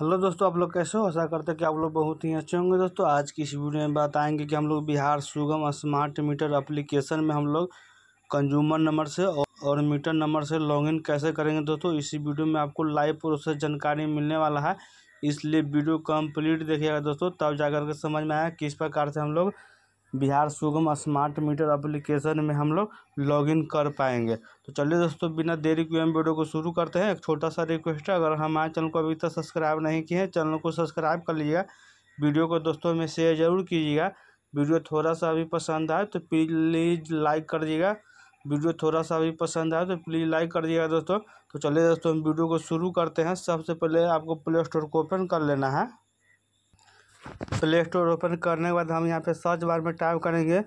Hello दोस्तों आप लोग कैसे हो आशा करते हैं कि आप लोग बहुत ही अच्छे होंगे दोस्तों आज की इस वीडियो में बताएंगे कि हम लोग बिहार सुगम स्मार्ट मीटर एप्लीकेशन में हम लोग कंज्यूमर नंबर से और मीटर नंबर से लॉगिन कैसे करेंगे दोस्तों इसी वीडियो में आपको लाइव प्रोसेस जानकारी मिलने वाला है इसलिए वीडियो कंप्लीट देखिएगा दोस्तों तब जाकर के समझ में आया किस प्रकार से हम लोग बिहार सुगम स्मार्ट मीटर एप्लीकेशन में हम लोग लॉगिन कर पाएंगे तो चलिए दोस्तों बिना देरी के हम वीडियो को शुरू करते हैं एक छोटा सा रिक्वेस्ट है अगर हमारे चैनल को अभी तक सब्सक्राइब नहीं किए हैं चैनल को सब्सक्राइब कर लीजिएगा वीडियो को दोस्तों में शेयर ज़रूर कीजिएगा वीडियो थोड़ा सा अभी पसंद आए तो प्लीज़ लाइक कर दीजिएगा वीडियो थोड़ा सा भी पसंद आए तो प्लीज़ लाइक कर दीजिएगा दोस्तों तो चलिए दोस्तों हम वीडियो को शुरू करते हैं सबसे पहले आपको प्ले स्टोर को ओपन कर लेना है प्ले स्टोर ओपन करने के बाद हम यहाँ पे सर्च बार में टाइप करेंगे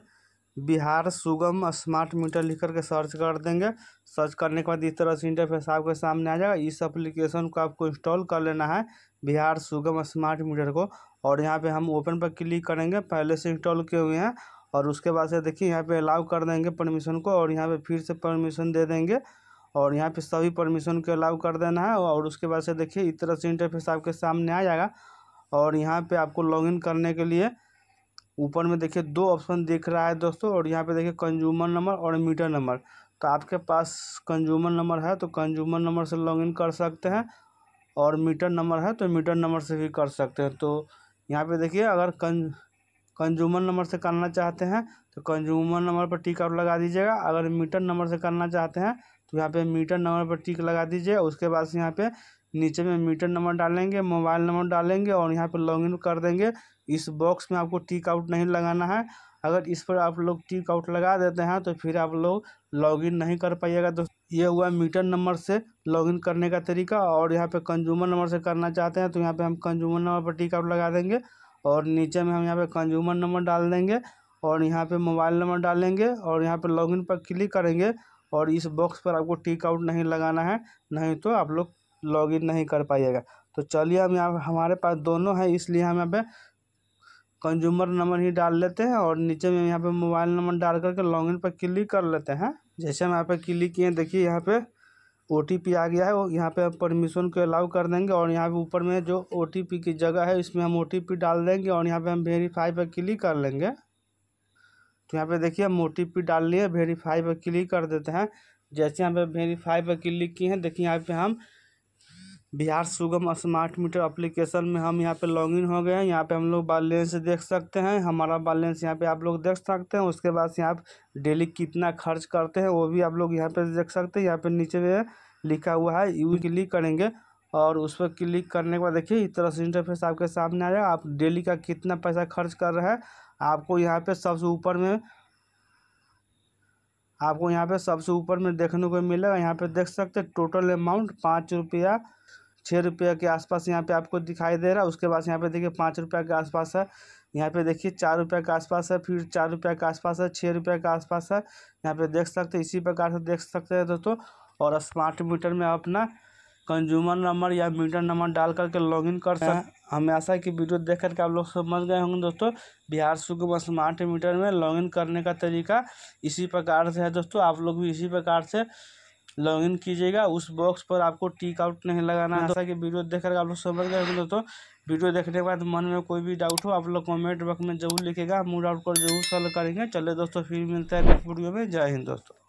बिहार सुगम स्मार्ट मीटर लिख के सर्च कर देंगे सर्च करने के बाद इस तरह से इंटरफेस आपके सामने आ जाएगा इस एप्लीकेशन को आपको इंस्टॉल कर लेना है बिहार सुगम स्मार्ट मीटर को और यहाँ पे हम ओपन पर क्लिक करेंगे पहले से इंस्टॉल किए हुए हैं और उसके बाद से देखिए यहाँ पे अलाउ कर देंगे परमिशन को और यहाँ पे फिर से परमिशन दे देंगे और यहाँ पे सभी परमिशन को अलाउ कर देना है और उसके बाद से देखिए इस तरह से इंटरफेस आपके सामने आ जाएगा और यहाँ पे आपको लॉगिन करने के लिए ऊपर में देखिए दो ऑप्शन दिख रहा है दोस्तों और यहाँ पे देखिए कंज्यूमर नंबर और मीटर नंबर तो आपके पास कंज्यूमर नंबर है तो कंज्यूमर नंबर से लॉगिन कर सकते हैं और मीटर नंबर है तो मीटर नंबर से भी कर सकते हैं तो यहाँ पे देखिए अगर कं कंज्यूमर नंबर से करना चाहते हैं तो कंज्यूमर नंबर पर टिक आप लगा दीजिएगा अगर मीटर नंबर से करना चाहते हैं तो यहाँ पे मीटर नंबर पर टिक लगा दीजिए उसके बाद से यहाँ पे नीचे में मीटर नंबर डालेंगे मोबाइल नंबर डालेंगे और यहाँ पर इन कर देंगे इस बॉक्स में आपको टिक आउट नहीं लगाना है अगर इस पर आप लोग टिक आउट लगा देते हैं तो फिर आप लोग लॉगिन नहीं कर पाइएगा दोस्त ये हुआ मीटर नंबर से लॉगिन करने का तरीका और यहाँ पे कंज्यूमर नंबर से करना चाहते हैं तो यहाँ पे हम कंज्यूमर नंबर पर टिक आउट लगा देंगे और नीचे में हम यहाँ पे कंज्यूमर नंबर डाल देंगे और यहाँ पर मोबाइल नंबर डालेंगे और यहाँ लॉग इन पर क्लिक करेंगे और इस बॉक्स पर आपको टिक आउट नहीं लगाना है नहीं तो आप लोग लॉगिन नहीं कर पाइएगा तो चलिए हम यहाँ हमारे पास दोनों है इसलिए हम यहाँ पे कंज्यूमर नंबर ही डाल लेते हैं और नीचे में यहाँ पे मोबाइल नंबर डाल करके लॉगिन पर क्लिक कर लेते हैं जैसे हम यहाँ पे क्लिक किए देखिए यहाँ पे ओ आ गया है वो यहाँ पे परमिशन को अलाउ कर देंगे और यहाँ पे ऊपर में जो ओ की जगह है इसमें हम ओ डाल देंगे और यहाँ पर हम वेरीफाई पर क्लिक कर लेंगे तो यहाँ पर देखिए हम ओ डाल लिए वेरीफाई पर क्लिक कर देते हैं जैसे यहाँ पे वेरीफाई पर क्लिक किए हैं देखिए यहाँ पर हम बिहार सुगम स्मार्ट मीटर एप्लीकेशन में हम यहाँ पे लॉगिन हो गए हैं यहाँ पे हम लोग बैलेंस देख सकते हैं हमारा बैलेंस यहाँ पे आप लोग देख सकते हैं उसके बाद यहाँ डेली कितना खर्च करते हैं वो भी आप लोग यहाँ पे देख सकते हैं यहाँ पे नीचे में लिखा हुआ है यू क्लिक करेंगे और उस पर क्लिक करने के बाद देखिए इस तरह से इंटरफेस आपके सामने आ जाएगा आप डेली का कितना पैसा खर्च कर रहे हैं आपको यहाँ पर सबसे ऊपर में आपको यहाँ पे सबसे ऊपर में देखने को मिलेगा यहाँ पे देख सकते हैं टोटल अमाउंट पाँच रुपया छः रुपये के आसपास यहाँ पे आपको दिखाई दे रहा है उसके बाद यहाँ पे देखिए पाँच रुपये के आसपास है यहाँ पे देखिए चार रुपये के आसपास है फिर चार रुपये के आसपास है छः रुपये के आसपास है यहाँ पे देख सकते इसी प्रकार से देख सकते हैं दोस्तों और स्मार्ट मीटर में अपना कंज्यूमर नंबर या मीटर नंबर डाल करके इन कर सकते हाँ। हमें आशा है कि वीडियो देख करके आप लोग समझ गए होंगे दोस्तों बिहार सुगम स्मार्ट मीटर में इन करने का तरीका इसी प्रकार से है दोस्तों आप लोग भी इसी प्रकार से लॉगिन कीजिएगा उस बॉक्स पर आपको टिक आउट नहीं लगाना है जैसा कि वीडियो देखकर आप लोग समझ गए दोस्तों वीडियो देखने के बाद मन में कोई भी डाउट हो आप लोग कमेंट बॉक्स में जरूर लिखेगा हम डाउट को जरूर सॉल्व करेंगे चले दोस्तों फिर मिलते हैं नेक्स्ट वीडियो में जय हिंद दोस्तों